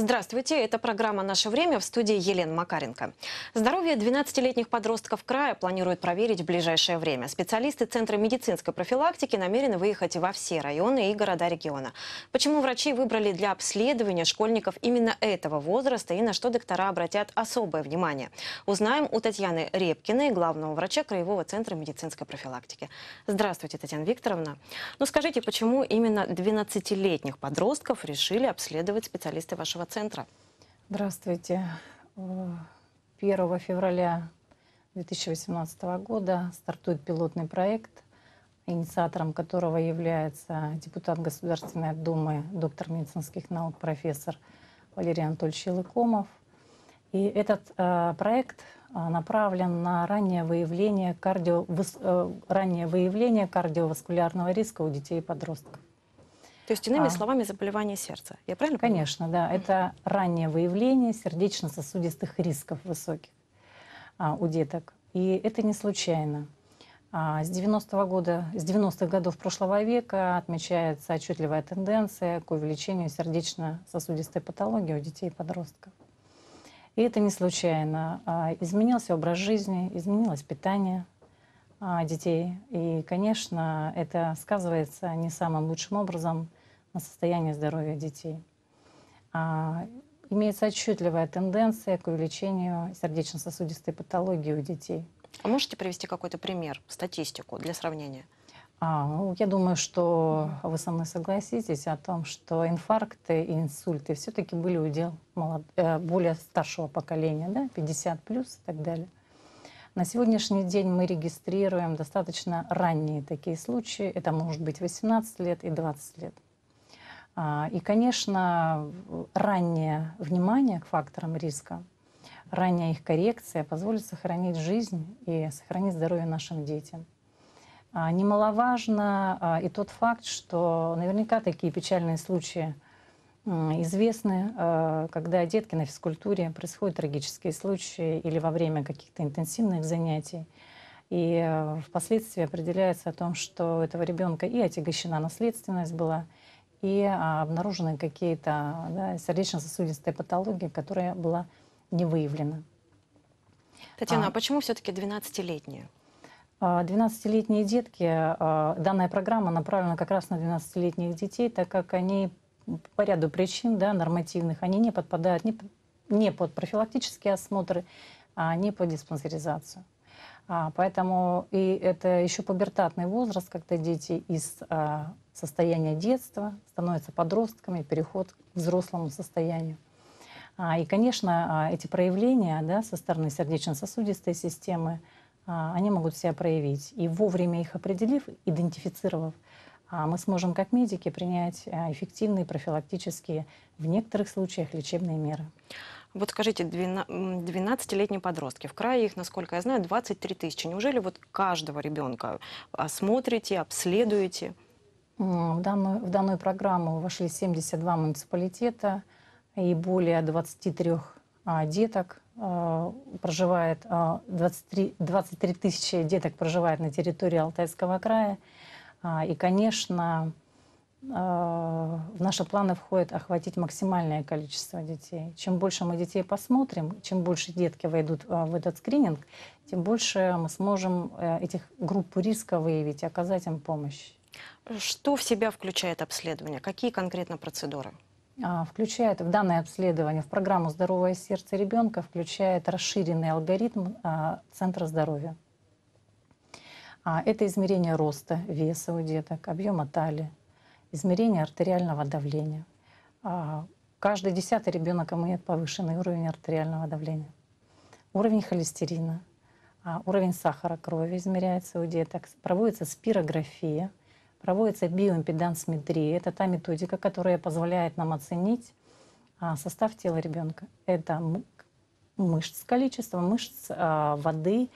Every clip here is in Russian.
Здравствуйте, это программа «Наше время» в студии Елена Макаренко. Здоровье 12-летних подростков края планируют проверить в ближайшее время. Специалисты Центра медицинской профилактики намерены выехать во все районы и города региона. Почему врачи выбрали для обследования школьников именно этого возраста и на что доктора обратят особое внимание? Узнаем у Татьяны Репкиной, главного врача Краевого центра медицинской профилактики. Здравствуйте, Татьяна Викторовна. Ну скажите, почему именно 12-летних подростков решили обследовать специалисты вашего центра. Здравствуйте. 1 э, февраля 2018 года стартует пилотный проект, инициатором которого является депутат Государственной Думы, доктор медицинских наук, профессор Валерий Анатольевич Лыкомов. И этот э, проект э, направлен на раннее выявление, кардио, раннее выявление кардиоваскулярного риска у детей и подростков. То есть, иными а. словами, заболевание сердца. Я правильно Конечно, понимаю? да. Это раннее выявление сердечно-сосудистых рисков высоких а, у деток. И это не случайно. А, с 90-го года, с 90 годов прошлого века отмечается отчетливая тенденция к увеличению сердечно-сосудистой патологии у детей и подростков. И это не случайно. А, изменился образ жизни, изменилось питание, а, детей. И, конечно, это сказывается не самым лучшим образом на состояние здоровья детей. А, имеется отчетливая тенденция к увеличению сердечно-сосудистой патологии у детей. А можете привести какой-то пример, статистику для сравнения? А, ну, я думаю, что вы со мной согласитесь о том, что инфаркты и инсульты все-таки были удел молод... Э, более старшего поколения, да, 50 плюс и так далее. На сегодняшний день мы регистрируем достаточно ранние такие случаи. Это может быть 18 лет и 20 лет. А, и, конечно, раннее внимание к факторам риска, ранняя их коррекция позволит сохранить жизнь и сохранить здоровье нашим детям. А, немаловажно а, и тот факт, что наверняка такие печальные случаи известны, когда детки на физкультуре происходят трагические случаи или во время каких-то интенсивных занятий. И э, впоследствии определяется о том, что у этого ребенка и отягощена наследственность была, и а, обнаружены какие-то да, сердечно-сосудистые патологии, которая была не выявлена. Татьяна, а, а почему все-таки 12-летние? 12-летние детки, а, данная программа направлена как раз на 12-летних детей, так как они по ряду причин да, нормативных, они не подпадают ни, не под профилактические осмотры, а не под диспансеризацию. А, поэтому и это еще пубертатный возраст, когда дети из а, состояния детства становятся подростками, переход к взрослому состоянию. А, и, конечно, а, эти проявления да, со стороны сердечно-сосудистой системы, а, они могут себя проявить. И вовремя их определив, идентифицировав, а, мы сможем как медики принять эффективные профилактические, в некоторых случаях, лечебные меры. Вот скажите, 12-летние подростки, в крае их, насколько я знаю, 23 тысячи. Неужели вот каждого ребенка осмотрите, обследуете? В данную, в данную программу вошли 72 муниципалитета и более 23 а, деток а, проживает, а, 23, 23 тысячи деток проживает на территории Алтайского края. А, и, конечно, Э, в наши планы входит охватить максимальное количество детей. Чем больше мы детей посмотрим, чем больше детки войдут э, в этот скрининг, тем больше мы сможем э, этих групп риска выявить и оказать им помощь. Что в себя включает обследование? Какие конкретно процедуры? А, включает в данное обследование, в программу «Здоровое сердце ребенка» включает расширенный алгоритм а, Центра здоровья. А, это измерение роста, веса у деток, объема талии, измерение артериального давления. А, каждый десятый ребенок имеет повышенный уровень артериального давления. Уровень холестерина, а, уровень сахара крови измеряется у деток. Проводится спирография, проводится биоимпедансметрия. Это та методика, которая позволяет нам оценить а, состав тела ребенка. Это мышц, количество мышц, воды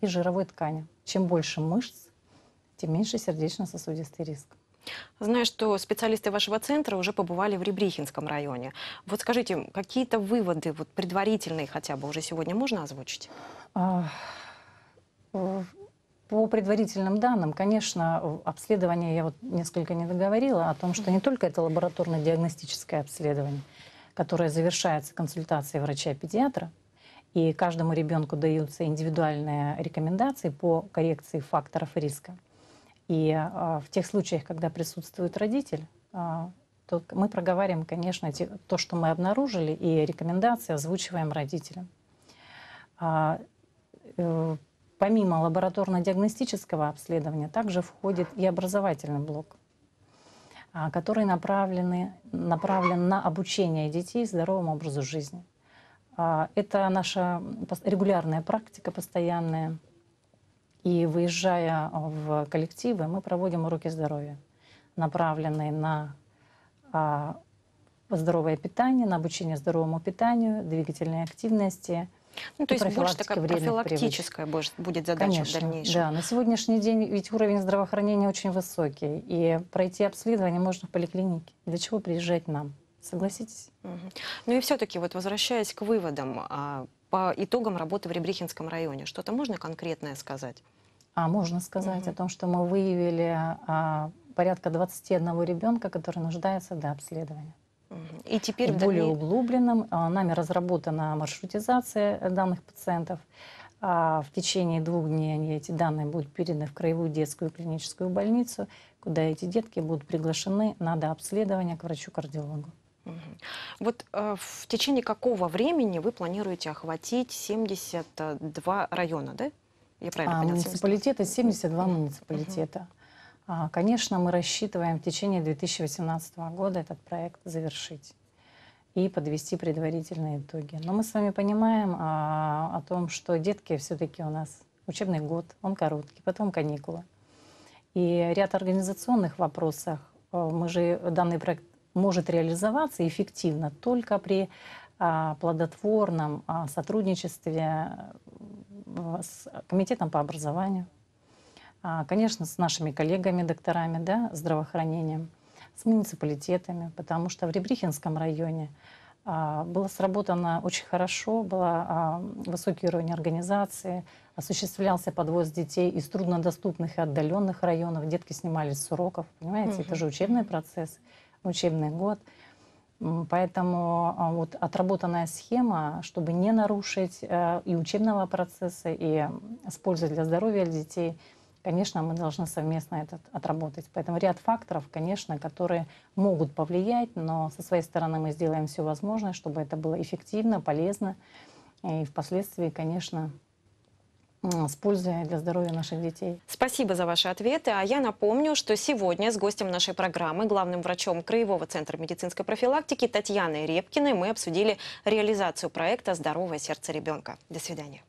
и жировой ткани. Чем больше мышц, тем меньше сердечно-сосудистый риск. Знаю, что специалисты вашего центра уже побывали в Ребрихинском районе. Вот скажите, какие-то выводы, вот предварительные хотя бы, уже сегодня можно озвучить? А, э, по предварительным данным, конечно, обследование, я вот несколько не договорила о том, что не только это лабораторно-диагностическое обследование, которое завершается консультацией врача-педиатра, и каждому ребенку даются индивидуальные рекомендации по коррекции факторов риска. И а, в тех случаях, когда присутствует родитель, а, то мы проговариваем, конечно, те, то, что мы обнаружили, и рекомендации озвучиваем родителям. А, э, помимо лабораторно-диагностического обследования, также входит и образовательный блок, а, который направлены, направлен на обучение детей здоровому образу жизни. А, это наша регулярная практика постоянная. И выезжая а, в коллективы, мы проводим уроки здоровья, направленные на а, здоровое питание, на обучение здоровому питанию, двигательной активности. Ну, то есть больше такая профилактическая привычек. будет задача Конечно, в дальнейшем. Да, на сегодняшний день ведь уровень здравоохранения очень высокий, и пройти обследование можно в поликлинике. Для чего приезжать нам? Согласитесь? Угу. Ну и все-таки, вот возвращаясь к выводам, а, по итогам работы в Ребрихинском районе, что-то можно конкретное сказать? А можно сказать угу. о том, что мы выявили а, порядка 21 ребенка, который нуждается до обследования. И теперь в более углубленном. А, нами разработана маршрутизация э, данных пациентов. В течение двух дней они, эти данные будут переданы в краевую детскую клиническую больницу, куда эти детки будут приглашены на дообследование к врачу-кардиологу. Вот э, в течение какого времени вы планируете охватить 72 района, да? Я правильно а, поняла? Муниципалитеты, 72 mm -hmm. муниципалитета. А, конечно, мы рассчитываем в течение 2018 года этот проект завершить и подвести предварительные итоги. Но мы с вами понимаем а, о том, что детки все-таки у нас учебный год, он короткий, потом каникулы. И ряд организационных вопросов. Э, мы же данный проект может реализоваться эффективно только при плодотворном сотрудничестве э, с Комитетом по образованию, а, конечно, с нашими коллегами-докторами да, здравоохранением, с муниципалитетами, потому что в Ребрихинском районе а, было сработано очень хорошо, был а, высокий уровень организации, осуществлялся подвоз детей из труднодоступных и отдаленных районов, детки снимались с уроков, понимаете, угу. это же учебный процесс, учебный год – Поэтому а, вот отработанная схема, чтобы не нарушить э, и учебного процесса, и использовать для здоровья детей, конечно, мы должны совместно этот отработать. Поэтому ряд факторов, конечно, которые могут повлиять, но со своей стороны мы сделаем все возможное, чтобы это было эффективно, полезно и впоследствии, конечно, с пользой для здоровья наших детей. Спасибо за ваши ответы. А я напомню, что сегодня с гостем нашей программы, главным врачом Краевого центра медицинской профилактики Татьяной Репкиной, мы обсудили реализацию проекта «Здоровое сердце ребенка». До свидания.